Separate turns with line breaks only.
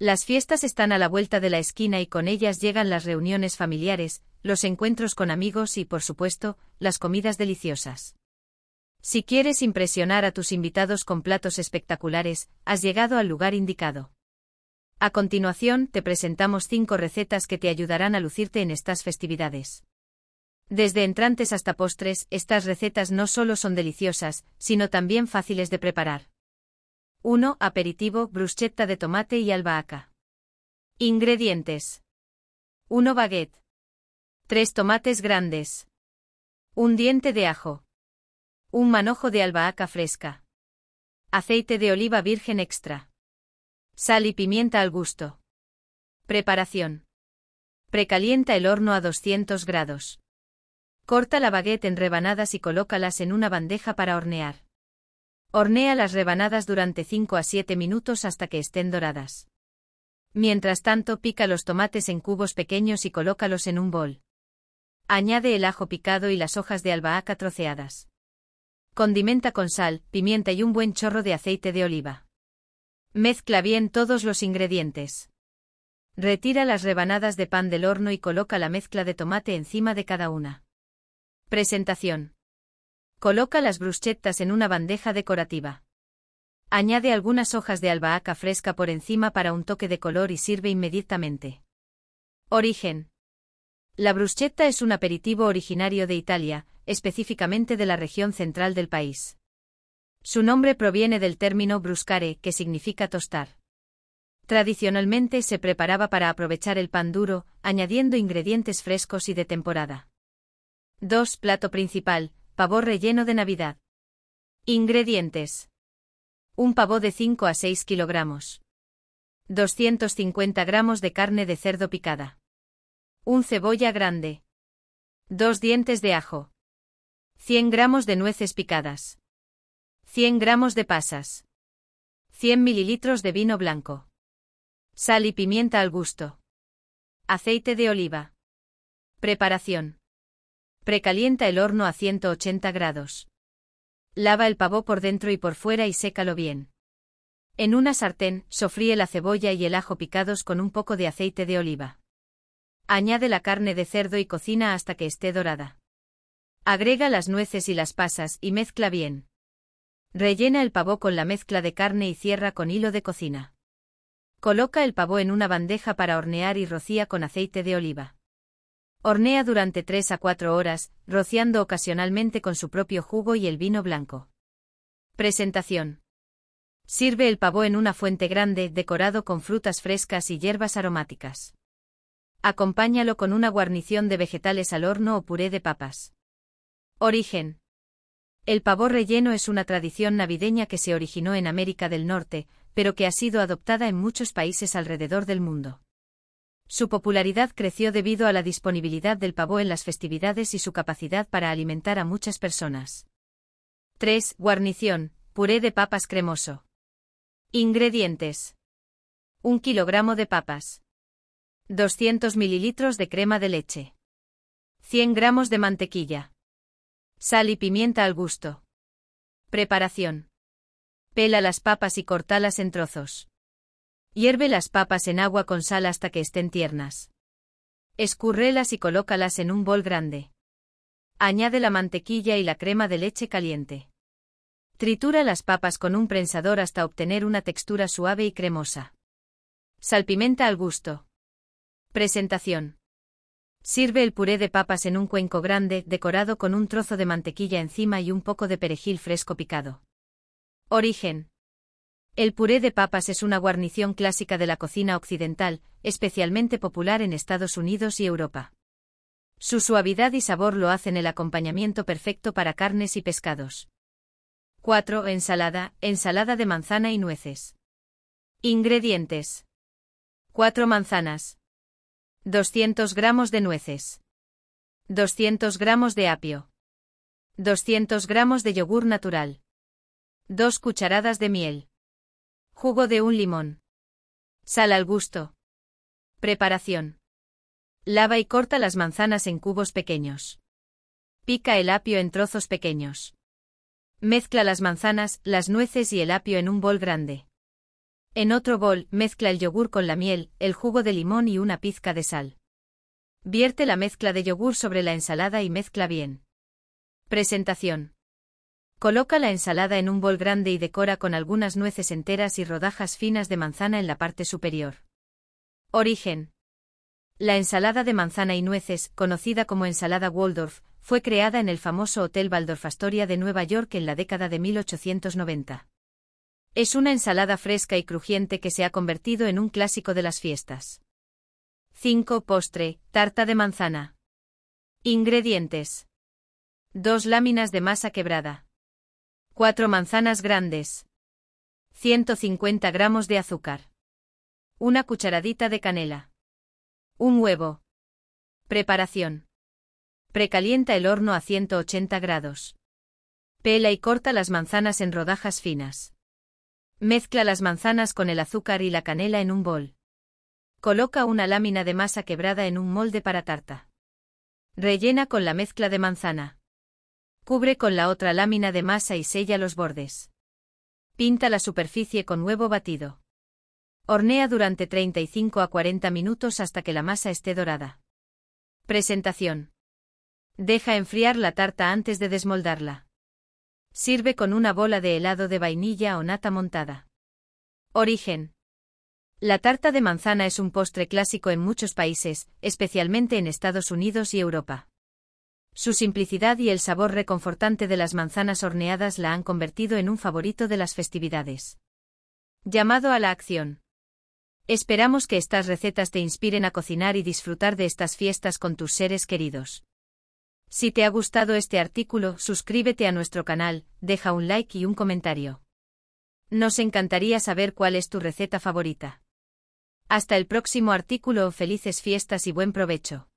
Las fiestas están a la vuelta de la esquina y con ellas llegan las reuniones familiares, los encuentros con amigos y, por supuesto, las comidas deliciosas. Si quieres impresionar a tus invitados con platos espectaculares, has llegado al lugar indicado. A continuación, te presentamos cinco recetas que te ayudarán a lucirte en estas festividades. Desde entrantes hasta postres, estas recetas no solo son deliciosas, sino también fáciles de preparar. 1. Aperitivo, bruschetta de tomate y albahaca. Ingredientes. 1 baguette. 3 tomates grandes. 1 diente de ajo. 1 manojo de albahaca fresca. Aceite de oliva virgen extra. Sal y pimienta al gusto. Preparación. Precalienta el horno a 200 grados. Corta la baguette en rebanadas y colócalas en una bandeja para hornear. Hornea las rebanadas durante 5 a 7 minutos hasta que estén doradas. Mientras tanto pica los tomates en cubos pequeños y colócalos en un bol. Añade el ajo picado y las hojas de albahaca troceadas. Condimenta con sal, pimienta y un buen chorro de aceite de oliva. Mezcla bien todos los ingredientes. Retira las rebanadas de pan del horno y coloca la mezcla de tomate encima de cada una. Presentación. Coloca las bruschettas en una bandeja decorativa. Añade algunas hojas de albahaca fresca por encima para un toque de color y sirve inmediatamente. Origen. La bruschetta es un aperitivo originario de Italia, específicamente de la región central del país. Su nombre proviene del término bruscare, que significa tostar. Tradicionalmente se preparaba para aprovechar el pan duro, añadiendo ingredientes frescos y de temporada. 2. Plato principal, Pavo relleno de Navidad. Ingredientes. Un pavó de 5 a 6 kilogramos. 250 gramos de carne de cerdo picada. Un cebolla grande. Dos dientes de ajo. 100 gramos de nueces picadas. 100 gramos de pasas. 100 mililitros de vino blanco. Sal y pimienta al gusto. Aceite de oliva. Preparación. Precalienta el horno a 180 grados. Lava el pavó por dentro y por fuera y sécalo bien. En una sartén, sofríe la cebolla y el ajo picados con un poco de aceite de oliva. Añade la carne de cerdo y cocina hasta que esté dorada. Agrega las nueces y las pasas y mezcla bien. Rellena el pavó con la mezcla de carne y cierra con hilo de cocina. Coloca el pavó en una bandeja para hornear y rocía con aceite de oliva. Hornea durante 3 a 4 horas, rociando ocasionalmente con su propio jugo y el vino blanco. Presentación. Sirve el pavó en una fuente grande, decorado con frutas frescas y hierbas aromáticas. Acompáñalo con una guarnición de vegetales al horno o puré de papas. Origen. El pavó relleno es una tradición navideña que se originó en América del Norte, pero que ha sido adoptada en muchos países alrededor del mundo. Su popularidad creció debido a la disponibilidad del pavó en las festividades y su capacidad para alimentar a muchas personas. 3. Guarnición. Puré de papas cremoso. Ingredientes. 1 kilogramo de papas. 200 mililitros de crema de leche. 100 gramos de mantequilla. Sal y pimienta al gusto. Preparación. Pela las papas y cortalas en trozos. Hierve las papas en agua con sal hasta que estén tiernas. Escúrrelas y colócalas en un bol grande. Añade la mantequilla y la crema de leche caliente. Tritura las papas con un prensador hasta obtener una textura suave y cremosa. Salpimenta al gusto. Presentación. Sirve el puré de papas en un cuenco grande, decorado con un trozo de mantequilla encima y un poco de perejil fresco picado. Origen. El puré de papas es una guarnición clásica de la cocina occidental, especialmente popular en Estados Unidos y Europa. Su suavidad y sabor lo hacen el acompañamiento perfecto para carnes y pescados. 4. Ensalada, ensalada de manzana y nueces. Ingredientes. 4 manzanas. 200 gramos de nueces. 200 gramos de apio. 200 gramos de yogur natural. 2 cucharadas de miel. Jugo de un limón. Sal al gusto. Preparación. Lava y corta las manzanas en cubos pequeños. Pica el apio en trozos pequeños. Mezcla las manzanas, las nueces y el apio en un bol grande. En otro bol, mezcla el yogur con la miel, el jugo de limón y una pizca de sal. Vierte la mezcla de yogur sobre la ensalada y mezcla bien. Presentación. Coloca la ensalada en un bol grande y decora con algunas nueces enteras y rodajas finas de manzana en la parte superior. Origen. La ensalada de manzana y nueces, conocida como ensalada Waldorf, fue creada en el famoso Hotel Waldorf Astoria de Nueva York en la década de 1890. Es una ensalada fresca y crujiente que se ha convertido en un clásico de las fiestas. 5. Postre, tarta de manzana. Ingredientes. 2 láminas de masa quebrada. 4 manzanas grandes. 150 gramos de azúcar. Una cucharadita de canela. Un huevo. Preparación. Precalienta el horno a 180 grados. Pela y corta las manzanas en rodajas finas. Mezcla las manzanas con el azúcar y la canela en un bol. Coloca una lámina de masa quebrada en un molde para tarta. Rellena con la mezcla de manzana. Cubre con la otra lámina de masa y sella los bordes. Pinta la superficie con huevo batido. Hornea durante 35 a 40 minutos hasta que la masa esté dorada. Presentación. Deja enfriar la tarta antes de desmoldarla. Sirve con una bola de helado de vainilla o nata montada. Origen. La tarta de manzana es un postre clásico en muchos países, especialmente en Estados Unidos y Europa. Su simplicidad y el sabor reconfortante de las manzanas horneadas la han convertido en un favorito de las festividades. Llamado a la acción. Esperamos que estas recetas te inspiren a cocinar y disfrutar de estas fiestas con tus seres queridos. Si te ha gustado este artículo, suscríbete a nuestro canal, deja un like y un comentario. Nos encantaría saber cuál es tu receta favorita. Hasta el próximo artículo, felices fiestas y buen provecho.